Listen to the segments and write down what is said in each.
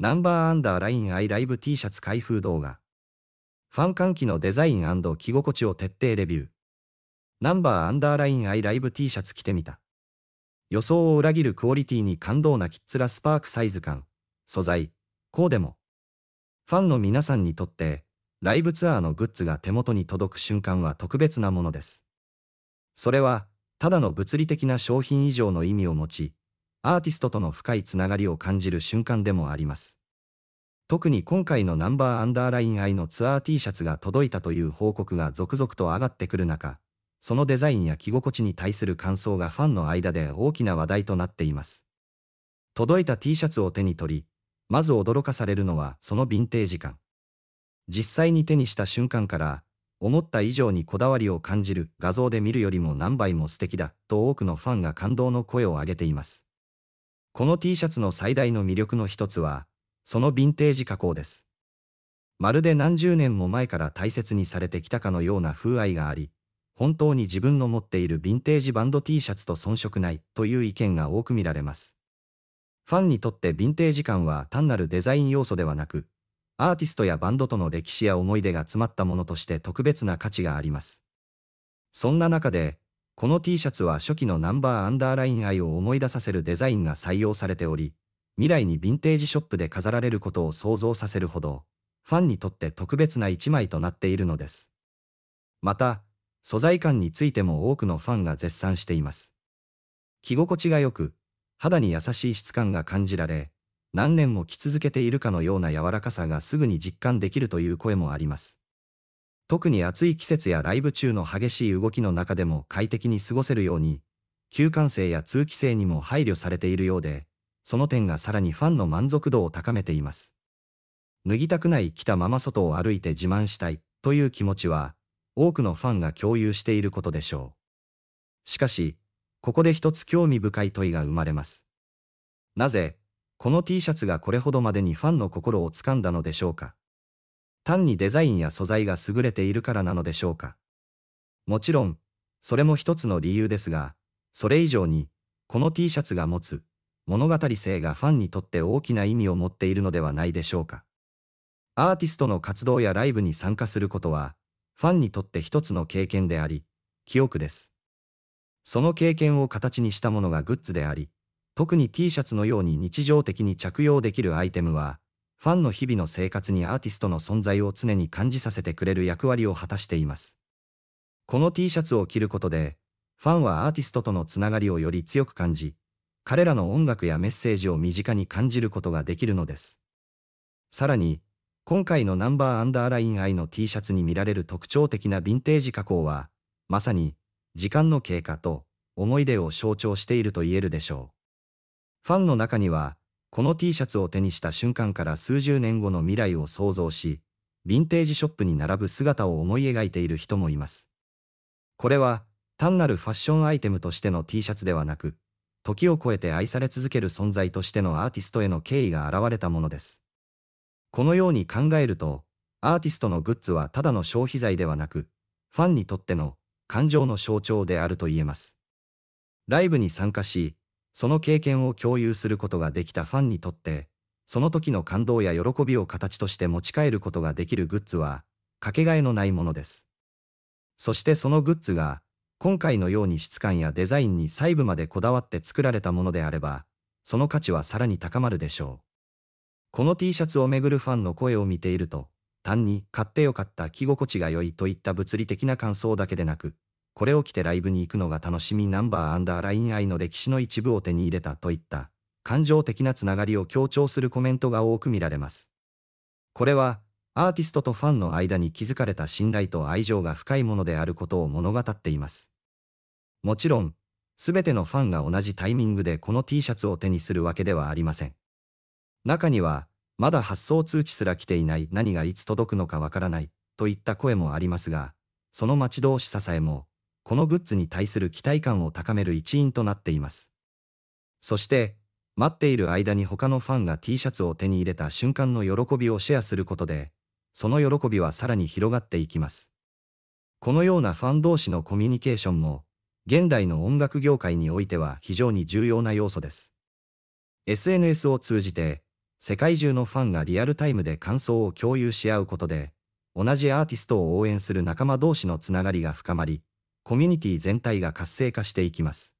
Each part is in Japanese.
ナンバーアンダーラインアイライブ T シャツ開封動画。ファン換気のデザイン着心地を徹底レビュー。ナンバーアンダーラインアイライブ T シャツ着てみた。予想を裏切るクオリティに感動なキッズラスパークサイズ感、素材、こうでも。ファンの皆さんにとって、ライブツアーのグッズが手元に届く瞬間は特別なものです。それは、ただの物理的な商品以上の意味を持ち、アーティストとの深いつながりを感じる瞬間でもあります。特に今回のナンバーアンダーライン愛のツアー T シャツが届いたという報告が続々と上がってくる中、そのデザインや着心地に対する感想がファンの間で大きな話題となっています。届いた T シャツを手に取り、まず驚かされるのはそのヴィンテージ感。実際に手にした瞬間から、思った以上にこだわりを感じる画像で見るよりも何倍も素敵だと多くのファンが感動の声を上げています。この T シャツの最大の魅力の一つは、そのヴィンテージ加工です。まるで何十年も前から大切にされてきたかのような風合いがあり、本当に自分の持っているヴィンテージバンド T シャツと遜色ないという意見が多く見られます。ファンにとってヴィンテージ感は単なるデザイン要素ではなく、アーティストやバンドとの歴史や思い出が詰まったものとして特別な価値があります。そんな中で、この T シャツは初期のナンバーアンダーライン愛を思い出させるデザインが採用されており、未来にヴィンテージショップで飾られることを想像させるほど、ファンにとって特別な一枚となっているのです。また、素材感についても多くのファンが絶賛しています。着心地が良く、肌に優しい質感が感じられ、何年も着続けているかのような柔らかさがすぐに実感できるという声もあります。特に暑い季節やライブ中の激しい動きの中でも快適に過ごせるように、休館生や通気性にも配慮されているようで、その点がさらにファンの満足度を高めています。脱ぎたくない着たまま外を歩いて自慢したいという気持ちは、多くのファンが共有していることでしょう。しかし、ここで一つ興味深い問いが生まれます。なぜ、この T シャツがこれほどまでにファンの心をつかんだのでしょうか。単にデザインや素材が優れているからなのでしょうか。もちろん、それも一つの理由ですが、それ以上に、この T シャツが持つ物語性がファンにとって大きな意味を持っているのではないでしょうか。アーティストの活動やライブに参加することは、ファンにとって一つの経験であり、記憶です。その経験を形にしたものがグッズであり、特に T シャツのように日常的に着用できるアイテムは、ファンの日々の生活にアーティストの存在を常に感じさせてくれる役割を果たしています。この T シャツを着ることで、ファンはアーティストとのつながりをより強く感じ、彼らの音楽やメッセージを身近に感じることができるのです。さらに、今回のナンバーアンダーラインイの T シャツに見られる特徴的なヴィンテージ加工は、まさに、時間の経過と思い出を象徴していると言えるでしょう。ファンの中には、この T シャツを手にした瞬間から数十年後の未来を想像し、ヴィンテージショップに並ぶ姿を思い描いている人もいます。これは、単なるファッションアイテムとしての T シャツではなく、時を超えて愛され続ける存在としてのアーティストへの敬意が現れたものです。このように考えると、アーティストのグッズはただの消費財ではなく、ファンにとっての感情の象徴であると言えます。ライブに参加し、その経験を共有することができたファンにとって、その時の感動や喜びを形として持ち帰ることができるグッズは、かけがえのないものです。そしてそのグッズが、今回のように質感やデザインに細部までこだわって作られたものであれば、その価値はさらに高まるでしょう。この T シャツをめぐるファンの声を見ていると、単に買ってよかった着心地が良いといった物理的な感想だけでなく、これを着てライブに行くのが楽しみナンバーアンダーライン愛の歴史の一部を手に入れたといった感情的なつながりを強調するコメントが多く見られます。これはアーティストとファンの間に築かれた信頼と愛情が深いものであることを物語っています。もちろん、すべてのファンが同じタイミングでこの T シャツを手にするわけではありません。中には、まだ発送通知すら来ていない何がいつ届くのかわからないといった声もありますが、その待ち遠しささえもこのグッズに対する期待感を高める一因となっています。そして、待っている間に他のファンが T シャツを手に入れた瞬間の喜びをシェアすることで、その喜びはさらに広がっていきます。このようなファン同士のコミュニケーションも、現代の音楽業界においては非常に重要な要素です。SNS を通じて、世界中のファンがリアルタイムで感想を共有し合うことで、同じアーティストを応援する仲間同士のつながりが深まり、コミュニティ全体が活性化していきます。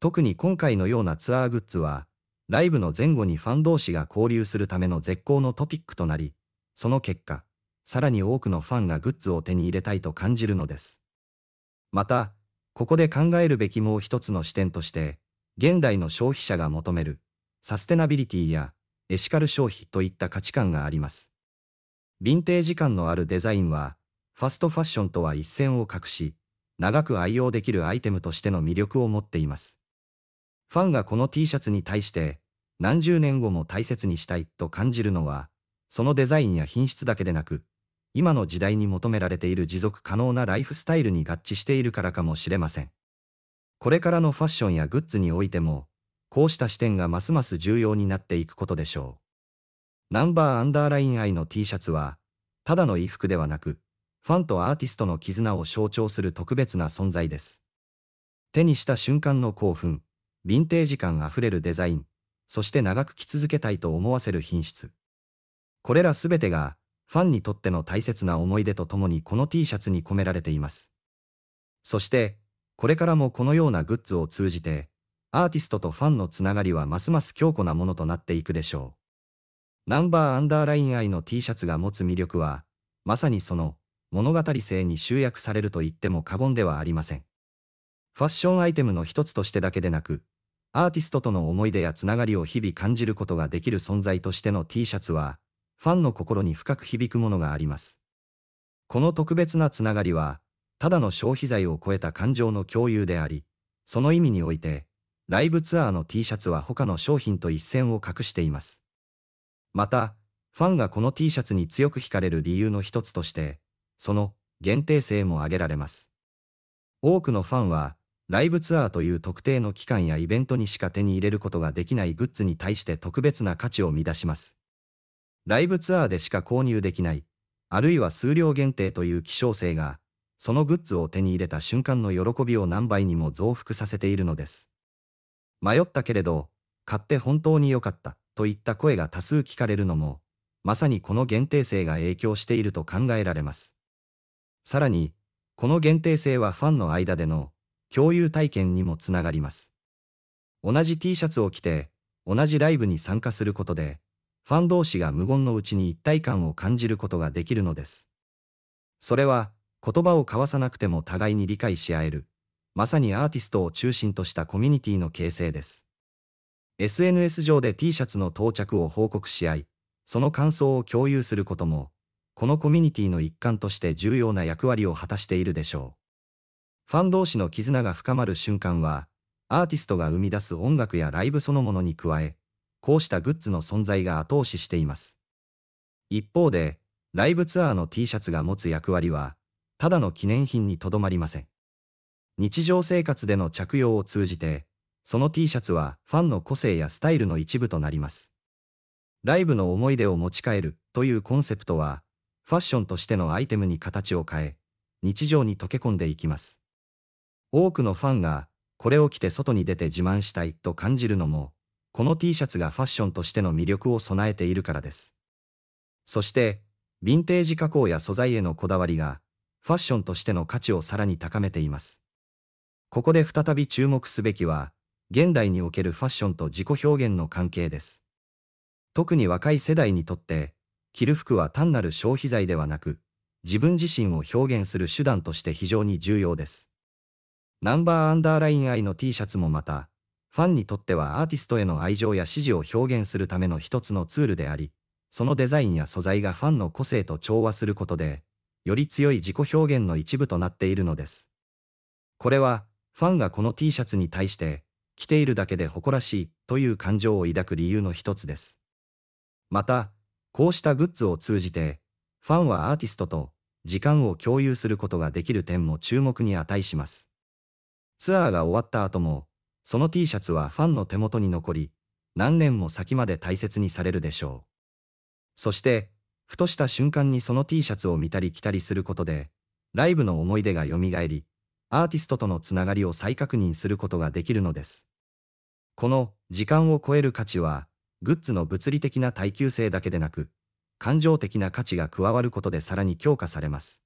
特に今回のようなツアーグッズは、ライブの前後にファン同士が交流するための絶好のトピックとなり、その結果、さらに多くのファンがグッズを手に入れたいと感じるのです。また、ここで考えるべきもう一つの視点として、現代の消費者が求める、サステナビリティやエシカル消費といった価値観があります。ヴィンテージ感のあるデザインは、ファストファッションとは一線を画し、長く愛用できるアイテムとしての魅力を持っています。ファンがこの T シャツに対して、何十年後も大切にしたいと感じるのは、そのデザインや品質だけでなく、今の時代に求められている持続可能なライフスタイルに合致しているからかもしれません。これからのファッションやグッズにおいても、こうした視点がますます重要になっていくことでしょう。ナンバーアンダーライン愛の T シャツは、ただの衣服ではなく、ファンとアーティストの絆を象徴する特別な存在です。手にした瞬間の興奮、ヴィンテージ感あふれるデザイン、そして長く着続けたいと思わせる品質。これらすべてが、ファンにとっての大切な思い出とともにこの T シャツに込められています。そして、これからもこのようなグッズを通じて、アーティストとファンのつながりはますます強固なものとなっていくでしょう。ナンバーアンダーライン愛の T シャツが持つ魅力は、まさにその、物語性に集約されると言っても過言ではありません。ファッションアイテムの一つとしてだけでなく、アーティストとの思い出やつながりを日々感じることができる存在としての T シャツは、ファンの心に深く響くものがあります。この特別なつながりは、ただの消費財を超えた感情の共有であり、その意味において、ライブツアーの T シャツは他の商品と一線を画しています。また、ファンがこの T シャツに強く惹かれる理由の一つとして、その限定性も挙げられます。多くのファンは、ライブツアーという特定の期間やイベントにしか手に入れることができないグッズに対して特別な価値を見出します。ライブツアーでしか購入できない、あるいは数量限定という希少性が、そのグッズを手に入れた瞬間の喜びを何倍にも増幅させているのです。迷ったけれど、買って本当に良かったといった声が多数聞かれるのも、まさにこの限定性が影響していると考えられます。さらに、この限定性はファンの間での共有体験にもつながります。同じ T シャツを着て、同じライブに参加することで、ファン同士が無言のうちに一体感を感じることができるのです。それは、言葉を交わさなくても互いに理解し合える、まさにアーティストを中心としたコミュニティの形成です。SNS 上で T シャツの到着を報告し合い、その感想を共有することも、このコミュニティの一環として重要な役割を果たしているでしょう。ファン同士の絆が深まる瞬間は、アーティストが生み出す音楽やライブそのものに加え、こうしたグッズの存在が後押ししています。一方で、ライブツアーの T シャツが持つ役割は、ただの記念品にとどまりません。日常生活での着用を通じて、その T シャツはファンの個性やスタイルの一部となります。ライブの思い出を持ち帰るというコンセプトは、ファッションとしてのアイテムに形を変え、日常に溶け込んでいきます。多くのファンが、これを着て外に出て自慢したいと感じるのも、この T シャツがファッションとしての魅力を備えているからです。そして、ヴィンテージ加工や素材へのこだわりが、ファッションとしての価値をさらに高めています。ここで再び注目すべきは、現代におけるファッションと自己表現の関係です。特に若い世代にとって、着る服は単なる消費財ではなく、自分自身を表現する手段として非常に重要です。ナンバーアンダーライン I の T シャツもまた、ファンにとってはアーティストへの愛情や支持を表現するための一つのツールであり、そのデザインや素材がファンの個性と調和することで、より強い自己表現の一部となっているのです。これは、ファンがこの T シャツに対して、着ているだけで誇らしいという感情を抱く理由の一つです。また、こうしたグッズを通じて、ファンはアーティストと時間を共有することができる点も注目に値します。ツアーが終わった後も、その T シャツはファンの手元に残り、何年も先まで大切にされるでしょう。そして、ふとした瞬間にその T シャツを見たり着たりすることで、ライブの思い出が蘇り、アーティストとのつながりを再確認することができるのです。この時間を超える価値は、グッズの物理的な耐久性だけでなく、感情的な価値が加わることでさらに強化されます。